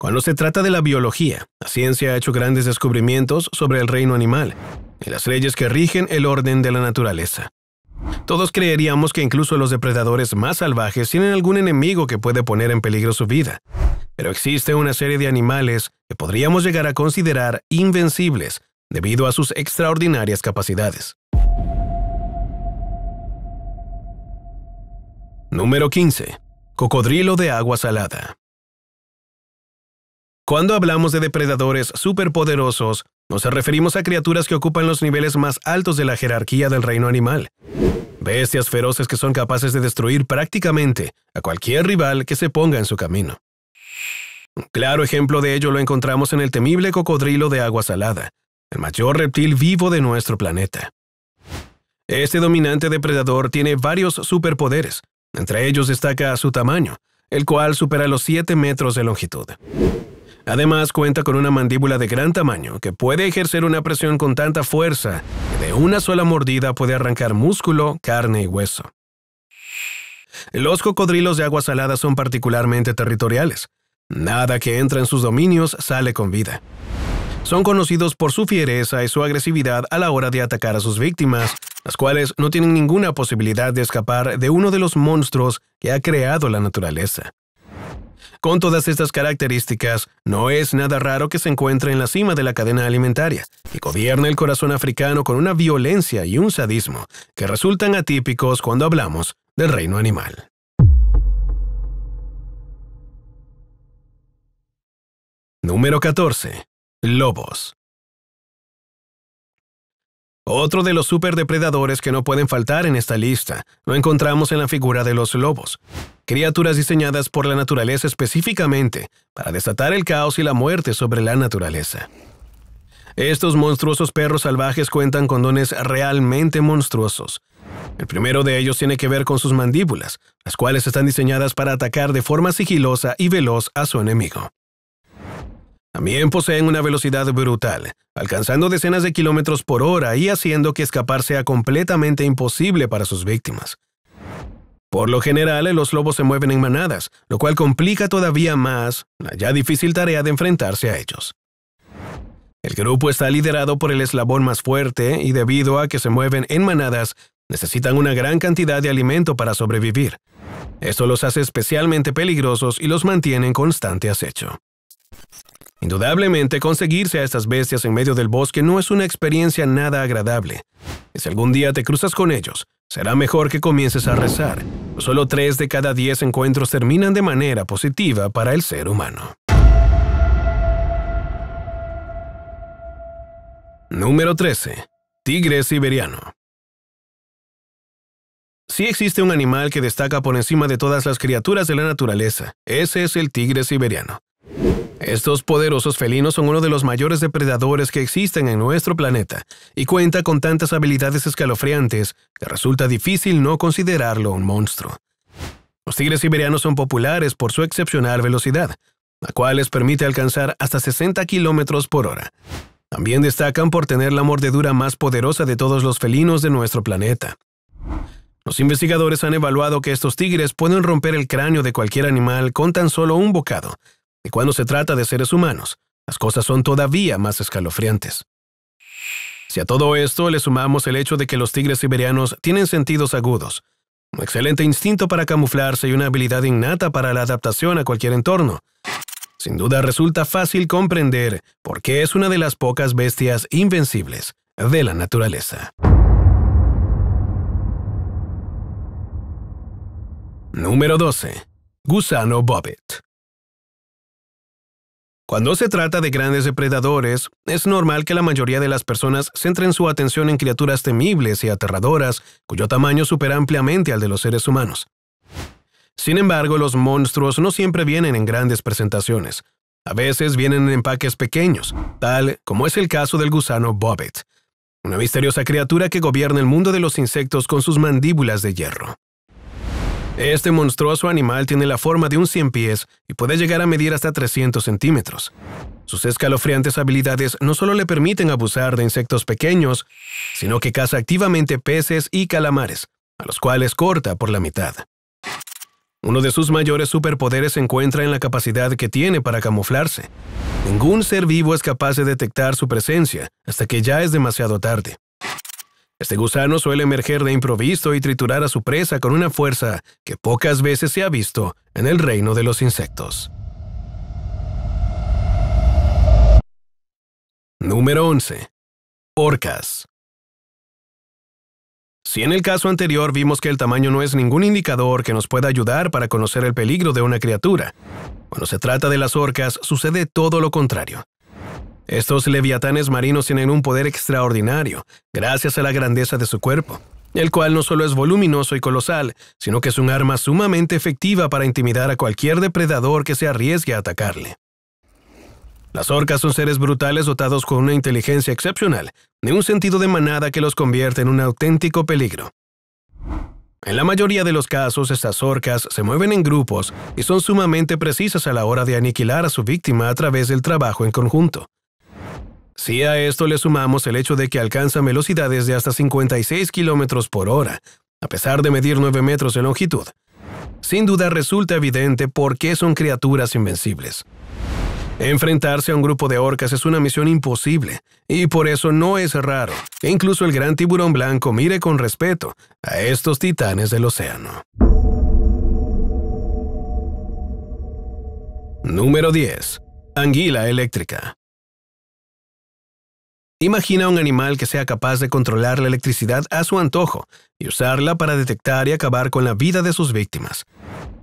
Cuando se trata de la biología, la ciencia ha hecho grandes descubrimientos sobre el reino animal y las leyes que rigen el orden de la naturaleza. Todos creeríamos que incluso los depredadores más salvajes tienen algún enemigo que puede poner en peligro su vida, pero existe una serie de animales que podríamos llegar a considerar invencibles debido a sus extraordinarias capacidades. Número 15. Cocodrilo de agua salada. Cuando hablamos de depredadores superpoderosos, nos referimos a criaturas que ocupan los niveles más altos de la jerarquía del reino animal. Bestias feroces que son capaces de destruir prácticamente a cualquier rival que se ponga en su camino. Un claro ejemplo de ello lo encontramos en el temible cocodrilo de agua salada, el mayor reptil vivo de nuestro planeta. Este dominante depredador tiene varios superpoderes, entre ellos destaca su tamaño, el cual supera los 7 metros de longitud. Además, cuenta con una mandíbula de gran tamaño que puede ejercer una presión con tanta fuerza que de una sola mordida puede arrancar músculo, carne y hueso. Los cocodrilos de agua salada son particularmente territoriales. Nada que entra en sus dominios sale con vida. Son conocidos por su fiereza y su agresividad a la hora de atacar a sus víctimas, las cuales no tienen ninguna posibilidad de escapar de uno de los monstruos que ha creado la naturaleza. Con todas estas características, no es nada raro que se encuentre en la cima de la cadena alimentaria y gobierne el corazón africano con una violencia y un sadismo que resultan atípicos cuando hablamos del reino animal. Número 14. Lobos. Otro de los superdepredadores que no pueden faltar en esta lista lo encontramos en la figura de los lobos criaturas diseñadas por la naturaleza específicamente para desatar el caos y la muerte sobre la naturaleza. Estos monstruosos perros salvajes cuentan con dones realmente monstruosos. El primero de ellos tiene que ver con sus mandíbulas, las cuales están diseñadas para atacar de forma sigilosa y veloz a su enemigo. También poseen una velocidad brutal, alcanzando decenas de kilómetros por hora y haciendo que escapar sea completamente imposible para sus víctimas. Por lo general, eh, los lobos se mueven en manadas, lo cual complica todavía más la ya difícil tarea de enfrentarse a ellos. El grupo está liderado por el eslabón más fuerte y debido a que se mueven en manadas, necesitan una gran cantidad de alimento para sobrevivir. Esto los hace especialmente peligrosos y los mantiene en constante acecho. Indudablemente, conseguirse a estas bestias en medio del bosque no es una experiencia nada agradable. si algún día te cruzas con ellos, será mejor que comiences a rezar. Solo tres de cada diez encuentros terminan de manera positiva para el ser humano. Número 13. Tigre siberiano. Si existe un animal que destaca por encima de todas las criaturas de la naturaleza, ese es el tigre siberiano. Estos poderosos felinos son uno de los mayores depredadores que existen en nuestro planeta y cuenta con tantas habilidades escalofriantes que resulta difícil no considerarlo un monstruo. Los tigres siberianos son populares por su excepcional velocidad, la cual les permite alcanzar hasta 60 kilómetros por hora. También destacan por tener la mordedura más poderosa de todos los felinos de nuestro planeta. Los investigadores han evaluado que estos tigres pueden romper el cráneo de cualquier animal con tan solo un bocado, y cuando se trata de seres humanos, las cosas son todavía más escalofriantes. Si a todo esto le sumamos el hecho de que los tigres siberianos tienen sentidos agudos, un excelente instinto para camuflarse y una habilidad innata para la adaptación a cualquier entorno, sin duda resulta fácil comprender por qué es una de las pocas bestias invencibles de la naturaleza. Número 12. Gusano Bobbit. Cuando se trata de grandes depredadores, es normal que la mayoría de las personas centren su atención en criaturas temibles y aterradoras, cuyo tamaño supera ampliamente al de los seres humanos. Sin embargo, los monstruos no siempre vienen en grandes presentaciones. A veces vienen en empaques pequeños, tal como es el caso del gusano Bobbit, una misteriosa criatura que gobierna el mundo de los insectos con sus mandíbulas de hierro. Este monstruoso animal tiene la forma de un 100 pies y puede llegar a medir hasta 300 centímetros. Sus escalofriantes habilidades no solo le permiten abusar de insectos pequeños, sino que caza activamente peces y calamares, a los cuales corta por la mitad. Uno de sus mayores superpoderes se encuentra en la capacidad que tiene para camuflarse. Ningún ser vivo es capaz de detectar su presencia hasta que ya es demasiado tarde. Este gusano suele emerger de improviso y triturar a su presa con una fuerza que pocas veces se ha visto en el reino de los insectos. Número 11. Orcas. Si en el caso anterior vimos que el tamaño no es ningún indicador que nos pueda ayudar para conocer el peligro de una criatura, cuando se trata de las orcas sucede todo lo contrario. Estos leviatanes marinos tienen un poder extraordinario, gracias a la grandeza de su cuerpo, el cual no solo es voluminoso y colosal, sino que es un arma sumamente efectiva para intimidar a cualquier depredador que se arriesgue a atacarle. Las orcas son seres brutales dotados con una inteligencia excepcional, de un sentido de manada que los convierte en un auténtico peligro. En la mayoría de los casos, estas orcas se mueven en grupos y son sumamente precisas a la hora de aniquilar a su víctima a través del trabajo en conjunto. Si a esto le sumamos el hecho de que alcanza velocidades de hasta 56 km por hora, a pesar de medir 9 metros de longitud, sin duda resulta evidente por qué son criaturas invencibles. Enfrentarse a un grupo de orcas es una misión imposible, y por eso no es raro que incluso el gran tiburón blanco mire con respeto a estos titanes del océano. Número 10. Anguila eléctrica. Imagina un animal que sea capaz de controlar la electricidad a su antojo y usarla para detectar y acabar con la vida de sus víctimas.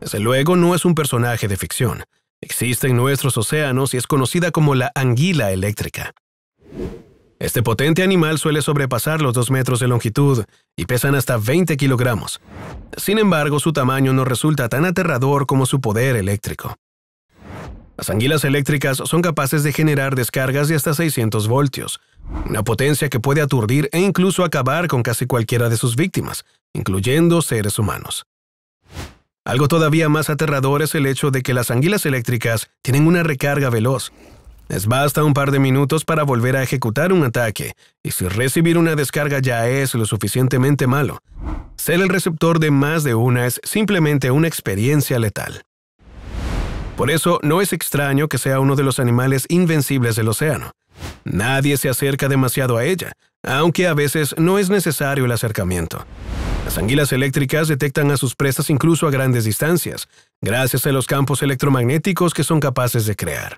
Desde luego no es un personaje de ficción. Existe en nuestros océanos y es conocida como la anguila eléctrica. Este potente animal suele sobrepasar los 2 metros de longitud y pesan hasta 20 kilogramos. Sin embargo, su tamaño no resulta tan aterrador como su poder eléctrico. Las anguilas eléctricas son capaces de generar descargas de hasta 600 voltios, una potencia que puede aturdir e incluso acabar con casi cualquiera de sus víctimas, incluyendo seres humanos. Algo todavía más aterrador es el hecho de que las anguilas eléctricas tienen una recarga veloz. Les basta un par de minutos para volver a ejecutar un ataque, y si recibir una descarga ya es lo suficientemente malo, ser el receptor de más de una es simplemente una experiencia letal. Por eso no es extraño que sea uno de los animales invencibles del océano. Nadie se acerca demasiado a ella, aunque a veces no es necesario el acercamiento. Las anguilas eléctricas detectan a sus presas incluso a grandes distancias, gracias a los campos electromagnéticos que son capaces de crear.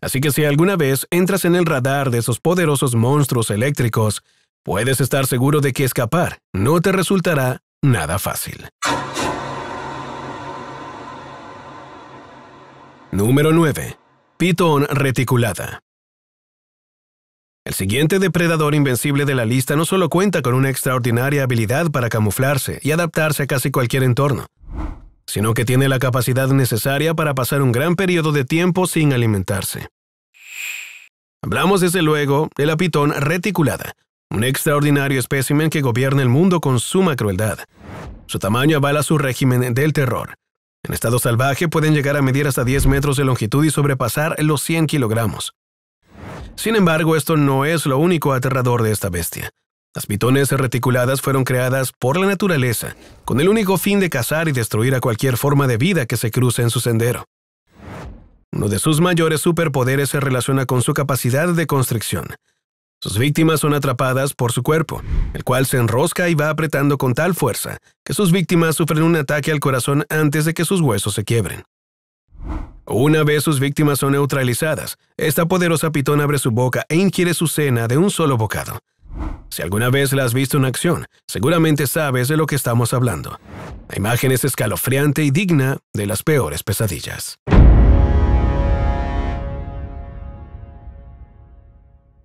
Así que si alguna vez entras en el radar de esos poderosos monstruos eléctricos, puedes estar seguro de que escapar no te resultará nada fácil. Número 9. Pitón reticulada. El siguiente depredador invencible de la lista no solo cuenta con una extraordinaria habilidad para camuflarse y adaptarse a casi cualquier entorno, sino que tiene la capacidad necesaria para pasar un gran periodo de tiempo sin alimentarse. Hablamos desde luego de la pitón reticulada, un extraordinario espécimen que gobierna el mundo con suma crueldad. Su tamaño avala su régimen del terror, en estado salvaje pueden llegar a medir hasta 10 metros de longitud y sobrepasar los 100 kilogramos. Sin embargo, esto no es lo único aterrador de esta bestia. Las pitones reticuladas fueron creadas por la naturaleza, con el único fin de cazar y destruir a cualquier forma de vida que se cruce en su sendero. Uno de sus mayores superpoderes se relaciona con su capacidad de constricción, sus víctimas son atrapadas por su cuerpo, el cual se enrosca y va apretando con tal fuerza que sus víctimas sufren un ataque al corazón antes de que sus huesos se quiebren. Una vez sus víctimas son neutralizadas, esta poderosa pitón abre su boca e ingiere su cena de un solo bocado. Si alguna vez la has visto en acción, seguramente sabes de lo que estamos hablando. La imagen es escalofriante y digna de las peores pesadillas.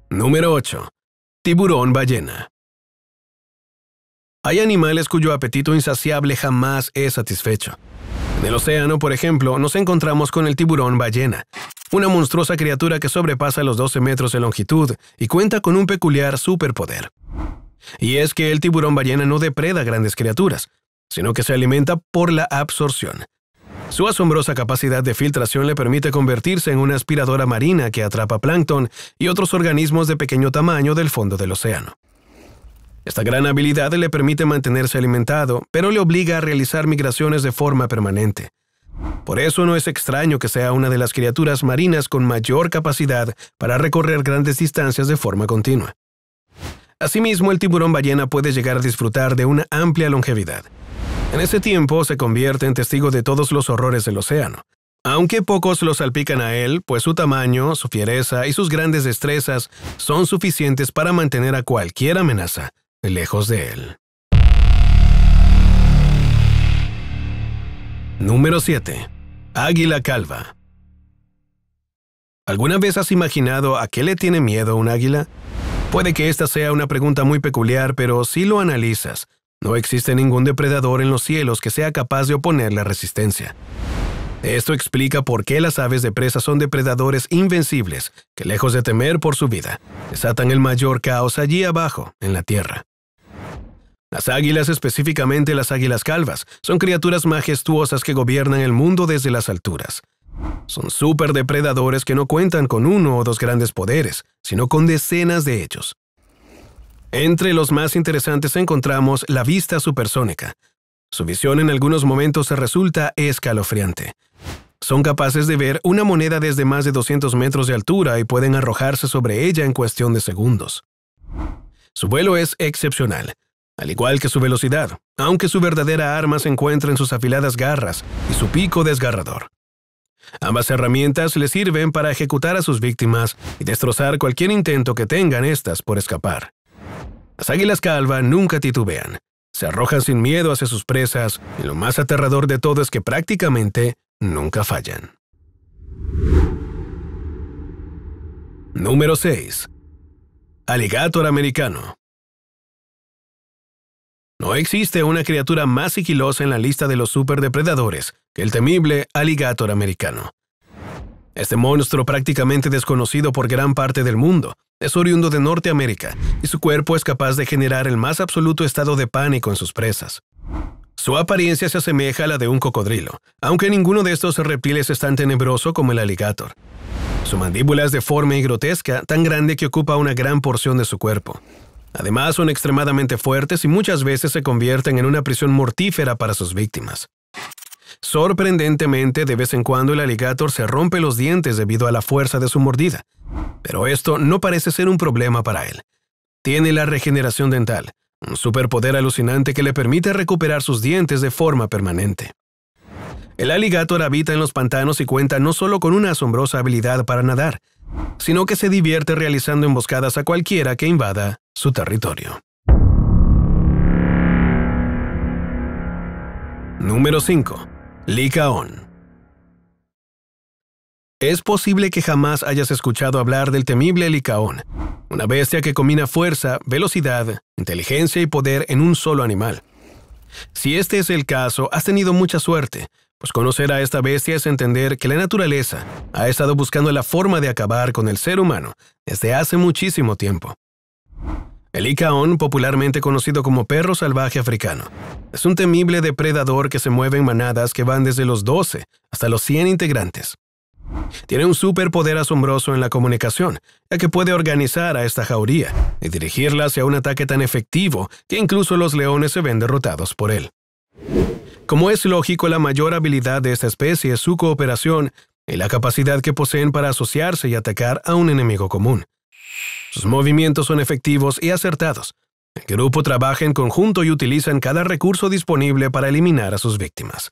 Número 8. Tiburón ballena. Hay animales cuyo apetito insaciable jamás es satisfecho. En el océano, por ejemplo, nos encontramos con el tiburón ballena, una monstruosa criatura que sobrepasa los 12 metros de longitud y cuenta con un peculiar superpoder. Y es que el tiburón ballena no depreda grandes criaturas, sino que se alimenta por la absorción. Su asombrosa capacidad de filtración le permite convertirse en una aspiradora marina que atrapa plancton y otros organismos de pequeño tamaño del fondo del océano. Esta gran habilidad le permite mantenerse alimentado, pero le obliga a realizar migraciones de forma permanente. Por eso no es extraño que sea una de las criaturas marinas con mayor capacidad para recorrer grandes distancias de forma continua. Asimismo, el tiburón ballena puede llegar a disfrutar de una amplia longevidad, en ese tiempo se convierte en testigo de todos los horrores del océano, aunque pocos lo salpican a él, pues su tamaño, su fiereza y sus grandes destrezas son suficientes para mantener a cualquier amenaza lejos de él. Número 7. Águila calva. ¿Alguna vez has imaginado a qué le tiene miedo un águila? Puede que esta sea una pregunta muy peculiar, pero si lo analizas, no existe ningún depredador en los cielos que sea capaz de oponer la resistencia. Esto explica por qué las aves de presa son depredadores invencibles, que lejos de temer por su vida, desatan el mayor caos allí abajo, en la tierra. Las águilas, específicamente las águilas calvas, son criaturas majestuosas que gobiernan el mundo desde las alturas. Son superdepredadores que no cuentan con uno o dos grandes poderes, sino con decenas de ellos. Entre los más interesantes encontramos la vista supersónica. Su visión en algunos momentos se resulta escalofriante. Son capaces de ver una moneda desde más de 200 metros de altura y pueden arrojarse sobre ella en cuestión de segundos. Su vuelo es excepcional, al igual que su velocidad, aunque su verdadera arma se encuentra en sus afiladas garras y su pico desgarrador. Ambas herramientas le sirven para ejecutar a sus víctimas y destrozar cualquier intento que tengan estas por escapar. Las águilas calva nunca titubean. Se arrojan sin miedo hacia sus presas y lo más aterrador de todo es que prácticamente nunca fallan. Número 6. Alligator americano. No existe una criatura más sigilosa en la lista de los superdepredadores que el temible alligator americano. Este monstruo prácticamente desconocido por gran parte del mundo es oriundo de Norteamérica y su cuerpo es capaz de generar el más absoluto estado de pánico en sus presas. Su apariencia se asemeja a la de un cocodrilo, aunque ninguno de estos reptiles es tan tenebroso como el alligator. Su mandíbula es deforme y grotesca, tan grande que ocupa una gran porción de su cuerpo. Además, son extremadamente fuertes y muchas veces se convierten en una prisión mortífera para sus víctimas. Sorprendentemente, de vez en cuando el alligator se rompe los dientes debido a la fuerza de su mordida, pero esto no parece ser un problema para él. Tiene la regeneración dental, un superpoder alucinante que le permite recuperar sus dientes de forma permanente. El alligator habita en los pantanos y cuenta no solo con una asombrosa habilidad para nadar, sino que se divierte realizando emboscadas a cualquiera que invada su territorio. Número 5. Licaón. Es posible que jamás hayas escuchado hablar del temible Licaón, una bestia que combina fuerza, velocidad, inteligencia y poder en un solo animal. Si este es el caso, has tenido mucha suerte, pues conocer a esta bestia es entender que la naturaleza ha estado buscando la forma de acabar con el ser humano desde hace muchísimo tiempo. El Icaón, popularmente conocido como perro salvaje africano, es un temible depredador que se mueve en manadas que van desde los 12 hasta los 100 integrantes. Tiene un superpoder asombroso en la comunicación, ya que puede organizar a esta jauría y dirigirla hacia un ataque tan efectivo que incluso los leones se ven derrotados por él. Como es lógico, la mayor habilidad de esta especie es su cooperación y la capacidad que poseen para asociarse y atacar a un enemigo común. Sus movimientos son efectivos y acertados. El grupo trabaja en conjunto y utilizan cada recurso disponible para eliminar a sus víctimas.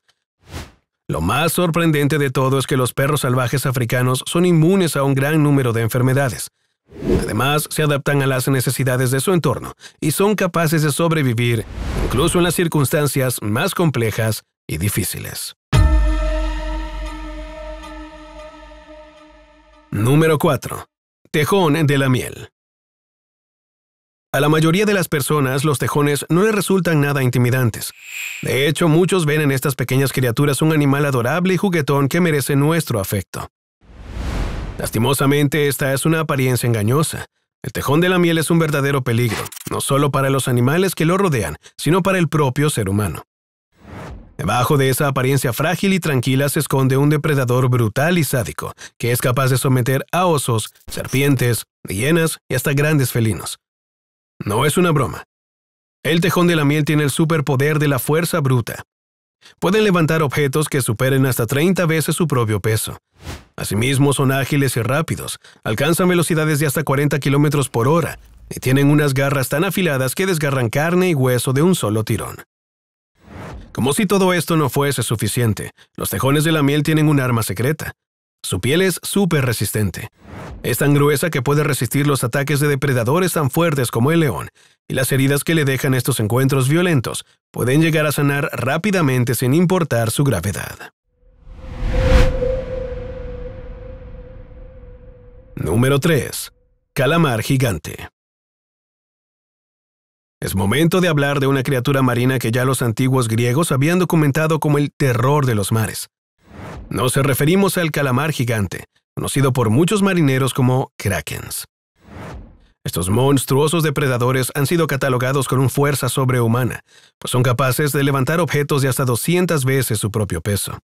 Lo más sorprendente de todo es que los perros salvajes africanos son inmunes a un gran número de enfermedades. Además, se adaptan a las necesidades de su entorno y son capaces de sobrevivir, incluso en las circunstancias más complejas y difíciles. Número 4. Tejón de la miel. A la mayoría de las personas los tejones no les resultan nada intimidantes. De hecho, muchos ven en estas pequeñas criaturas un animal adorable y juguetón que merece nuestro afecto. Lastimosamente, esta es una apariencia engañosa. El tejón de la miel es un verdadero peligro, no solo para los animales que lo rodean, sino para el propio ser humano. Debajo de esa apariencia frágil y tranquila se esconde un depredador brutal y sádico, que es capaz de someter a osos, serpientes, hienas y hasta grandes felinos. No es una broma. El tejón de la miel tiene el superpoder de la fuerza bruta. Pueden levantar objetos que superen hasta 30 veces su propio peso. Asimismo, son ágiles y rápidos, alcanzan velocidades de hasta 40 km por hora y tienen unas garras tan afiladas que desgarran carne y hueso de un solo tirón. Como si todo esto no fuese suficiente, los tejones de la miel tienen un arma secreta. Su piel es súper resistente. Es tan gruesa que puede resistir los ataques de depredadores tan fuertes como el león, y las heridas que le dejan estos encuentros violentos pueden llegar a sanar rápidamente sin importar su gravedad. Número 3. Calamar gigante. Es momento de hablar de una criatura marina que ya los antiguos griegos habían documentado como el terror de los mares. Nos referimos al calamar gigante, conocido por muchos marineros como krakens. Estos monstruosos depredadores han sido catalogados con una fuerza sobrehumana, pues son capaces de levantar objetos de hasta 200 veces su propio peso.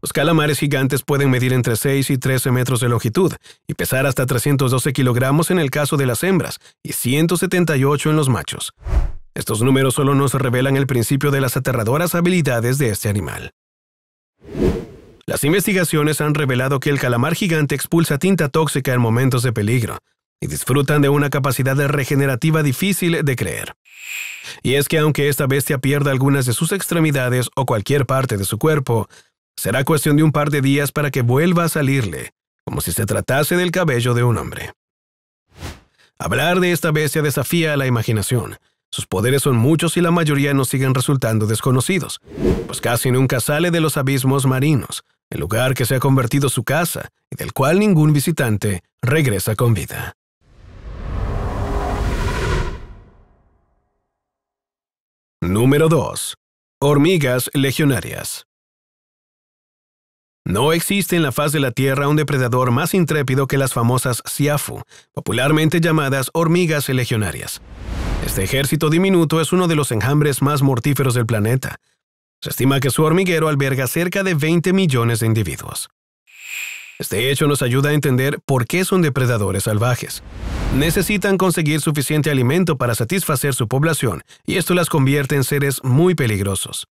Los calamares gigantes pueden medir entre 6 y 13 metros de longitud y pesar hasta 312 kilogramos en el caso de las hembras y 178 en los machos. Estos números solo nos revelan el principio de las aterradoras habilidades de este animal. Las investigaciones han revelado que el calamar gigante expulsa tinta tóxica en momentos de peligro y disfrutan de una capacidad regenerativa difícil de creer. Y es que aunque esta bestia pierda algunas de sus extremidades o cualquier parte de su cuerpo, Será cuestión de un par de días para que vuelva a salirle, como si se tratase del cabello de un hombre. Hablar de esta bestia desafía a la imaginación. Sus poderes son muchos y la mayoría nos siguen resultando desconocidos, pues casi nunca sale de los abismos marinos, el lugar que se ha convertido su casa y del cual ningún visitante regresa con vida. Número 2. Hormigas legionarias. No existe en la faz de la Tierra un depredador más intrépido que las famosas siafu, popularmente llamadas hormigas legionarias. Este ejército diminuto es uno de los enjambres más mortíferos del planeta. Se estima que su hormiguero alberga cerca de 20 millones de individuos. Este hecho nos ayuda a entender por qué son depredadores salvajes. Necesitan conseguir suficiente alimento para satisfacer su población y esto las convierte en seres muy peligrosos.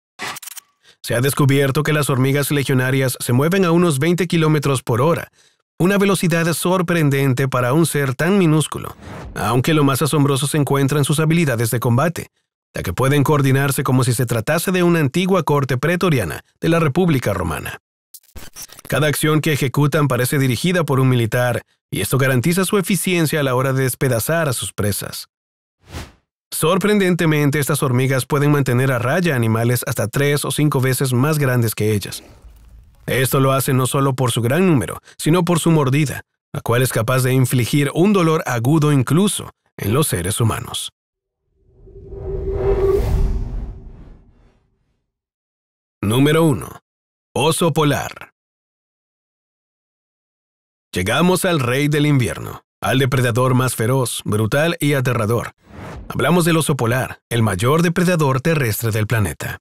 Se ha descubierto que las hormigas legionarias se mueven a unos 20 kilómetros por hora, una velocidad sorprendente para un ser tan minúsculo, aunque lo más asombroso se encuentra en sus habilidades de combate, ya que pueden coordinarse como si se tratase de una antigua corte pretoriana de la República Romana. Cada acción que ejecutan parece dirigida por un militar, y esto garantiza su eficiencia a la hora de despedazar a sus presas. Sorprendentemente, estas hormigas pueden mantener a raya animales hasta tres o cinco veces más grandes que ellas. Esto lo hace no solo por su gran número, sino por su mordida, la cual es capaz de infligir un dolor agudo incluso en los seres humanos. Número 1. Oso polar. Llegamos al rey del invierno, al depredador más feroz, brutal y aterrador. Hablamos del oso polar, el mayor depredador terrestre del planeta.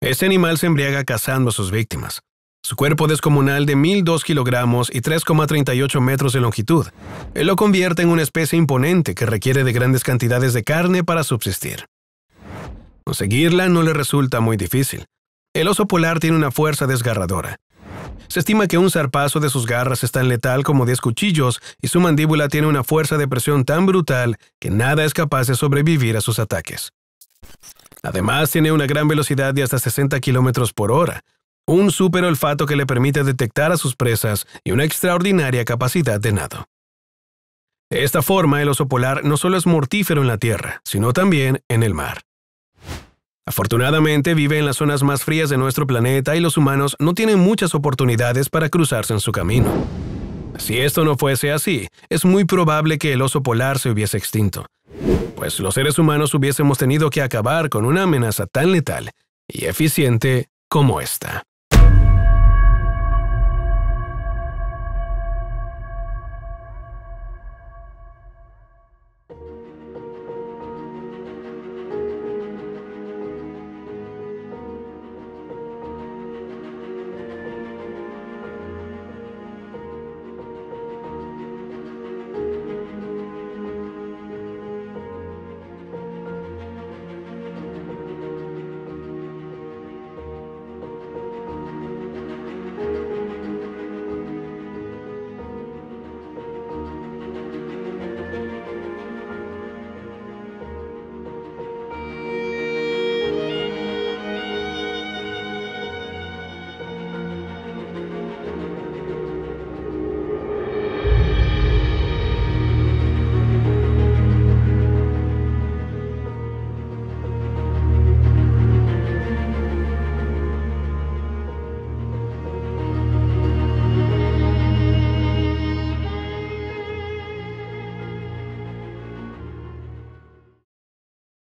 Este animal se embriaga cazando a sus víctimas. Su cuerpo descomunal de 1.002 kilogramos y 3,38 metros de longitud Él lo convierte en una especie imponente que requiere de grandes cantidades de carne para subsistir. Conseguirla no le resulta muy difícil. El oso polar tiene una fuerza desgarradora, se estima que un zarpazo de sus garras es tan letal como 10 cuchillos y su mandíbula tiene una fuerza de presión tan brutal que nada es capaz de sobrevivir a sus ataques. Además, tiene una gran velocidad de hasta 60 km por hora, un super olfato que le permite detectar a sus presas y una extraordinaria capacidad de nado. De esta forma, el oso polar no solo es mortífero en la tierra, sino también en el mar. Afortunadamente vive en las zonas más frías de nuestro planeta y los humanos no tienen muchas oportunidades para cruzarse en su camino. Si esto no fuese así, es muy probable que el oso polar se hubiese extinto, pues los seres humanos hubiésemos tenido que acabar con una amenaza tan letal y eficiente como esta.